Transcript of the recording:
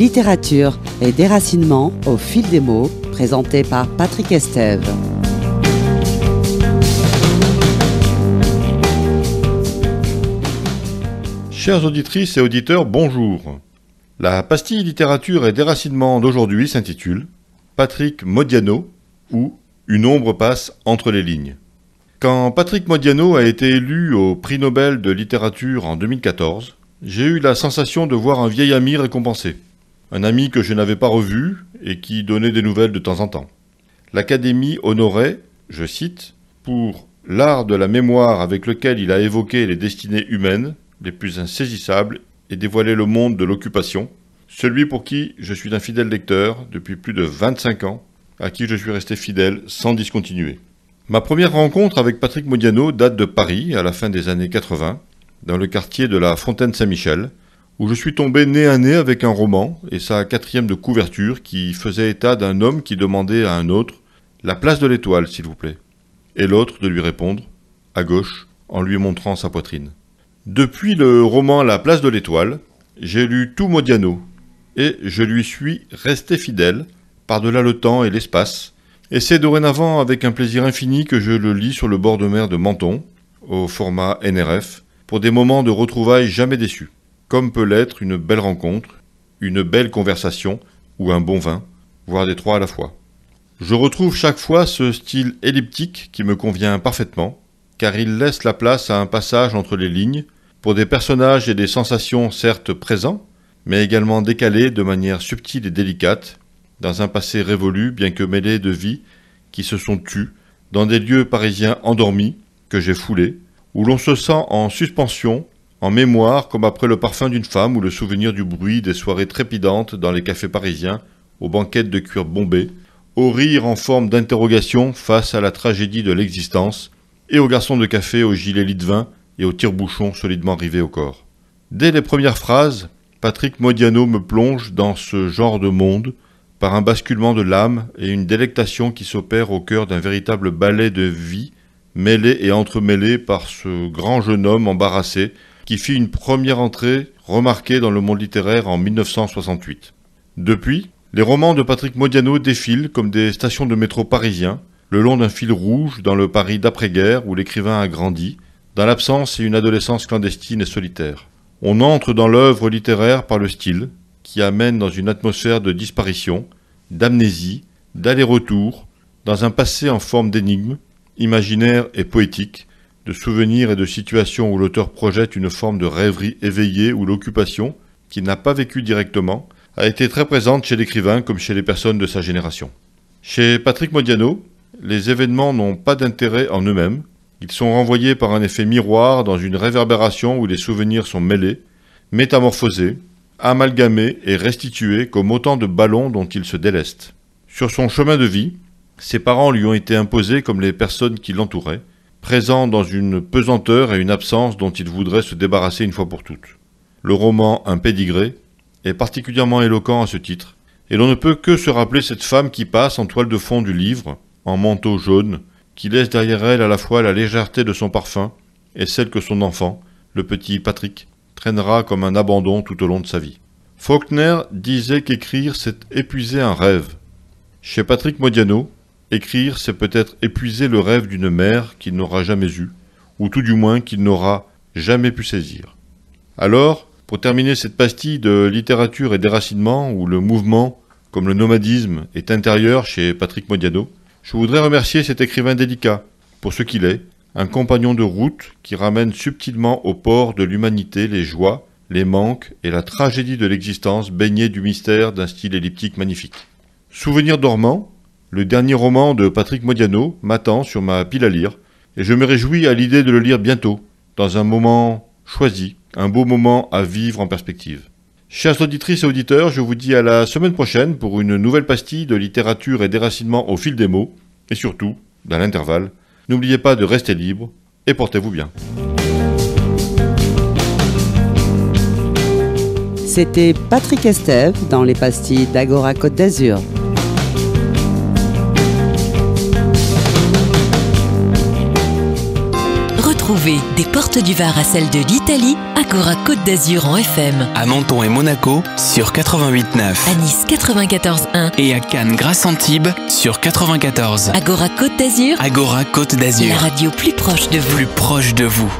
Littérature et déracinement au fil des mots, présenté par Patrick Estève. Chères auditrices et auditeurs, bonjour. La pastille littérature et déracinement d'aujourd'hui s'intitule Patrick Modiano ou Une ombre passe entre les lignes. Quand Patrick Modiano a été élu au prix Nobel de littérature en 2014, j'ai eu la sensation de voir un vieil ami récompensé un ami que je n'avais pas revu et qui donnait des nouvelles de temps en temps. L'Académie honorait, je cite, pour l'art de la mémoire avec lequel il a évoqué les destinées humaines les plus insaisissables et dévoilé le monde de l'occupation, celui pour qui je suis un fidèle lecteur depuis plus de 25 ans, à qui je suis resté fidèle sans discontinuer. Ma première rencontre avec Patrick Modiano date de Paris à la fin des années 80, dans le quartier de la Fontaine Saint-Michel, où je suis tombé nez à nez avec un roman et sa quatrième de couverture qui faisait état d'un homme qui demandait à un autre La place de l'étoile, s'il vous plaît, et l'autre de lui répondre à gauche en lui montrant sa poitrine. Depuis le roman La place de l'étoile, j'ai lu tout Modiano et je lui suis resté fidèle par-delà le temps et l'espace. Et c'est dorénavant avec un plaisir infini que je le lis sur le bord de mer de Menton, au format NRF, pour des moments de retrouvailles jamais déçus comme peut l'être une belle rencontre, une belle conversation ou un bon vin, voire des trois à la fois. Je retrouve chaque fois ce style elliptique qui me convient parfaitement, car il laisse la place à un passage entre les lignes, pour des personnages et des sensations certes présents, mais également décalés de manière subtile et délicate, dans un passé révolu bien que mêlé de vies qui se sont tues, dans des lieux parisiens endormis, que j'ai foulés, où l'on se sent en suspension en mémoire comme après le parfum d'une femme ou le souvenir du bruit des soirées trépidantes dans les cafés parisiens, aux banquettes de cuir bombé, au rire en forme d'interrogation face à la tragédie de l'existence, et aux garçons de café aux gilets lit de vin et aux tire bouchons solidement rivés au corps. Dès les premières phrases, Patrick Modiano me plonge dans ce genre de monde par un basculement de l'âme et une délectation qui s'opère au cœur d'un véritable ballet de vie mêlé et entremêlé par ce grand jeune homme embarrassé qui fit une première entrée remarquée dans le monde littéraire en 1968. Depuis, les romans de Patrick Modiano défilent comme des stations de métro parisiens, le long d'un fil rouge dans le Paris d'après-guerre où l'écrivain a grandi, dans l'absence et une adolescence clandestine et solitaire. On entre dans l'œuvre littéraire par le style, qui amène dans une atmosphère de disparition, d'amnésie, d'aller-retour, dans un passé en forme d'énigme, imaginaire et poétique, de souvenirs et de situations où l'auteur projette une forme de rêverie éveillée ou l'occupation, qui n'a pas vécu directement, a été très présente chez l'écrivain comme chez les personnes de sa génération. Chez Patrick Modiano, les événements n'ont pas d'intérêt en eux-mêmes, ils sont renvoyés par un effet miroir dans une réverbération où les souvenirs sont mêlés, métamorphosés, amalgamés et restitués comme autant de ballons dont il se déleste. Sur son chemin de vie, ses parents lui ont été imposés comme les personnes qui l'entouraient, présent dans une pesanteur et une absence dont il voudrait se débarrasser une fois pour toutes. Le roman Un pédigré est particulièrement éloquent à ce titre, et l'on ne peut que se rappeler cette femme qui passe en toile de fond du livre, en manteau jaune, qui laisse derrière elle à la fois la légèreté de son parfum et celle que son enfant, le petit Patrick, traînera comme un abandon tout au long de sa vie. Faulkner disait qu'écrire, c'est épuiser un rêve. Chez Patrick Modiano, Écrire, c'est peut-être épuiser le rêve d'une mère qu'il n'aura jamais eu, ou tout du moins qu'il n'aura jamais pu saisir. Alors, pour terminer cette pastille de littérature et déracinement, où le mouvement, comme le nomadisme, est intérieur chez Patrick Modiano, je voudrais remercier cet écrivain délicat, pour ce qu'il est, un compagnon de route qui ramène subtilement au port de l'humanité les joies, les manques et la tragédie de l'existence baignée du mystère d'un style elliptique magnifique. Souvenir dormant, le dernier roman de Patrick Modiano m'attend sur ma pile à lire, et je me réjouis à l'idée de le lire bientôt, dans un moment choisi, un beau moment à vivre en perspective. Chers auditrices et auditeurs, je vous dis à la semaine prochaine pour une nouvelle pastille de littérature et déracinement au fil des mots, et surtout, dans l'intervalle, n'oubliez pas de rester libre et portez-vous bien. C'était Patrick Estève dans les pastilles d'Agora Côte d'Azur. des portes du Var à celles de l'Italie, Agora Côte d'Azur en FM. À Menton et Monaco sur 88.9. À Nice 94.1. Et à Cannes, Grasse Antibes sur 94. Agora Côte d'Azur. Agora Côte d'Azur. La radio plus proche de vous. Plus proche de vous.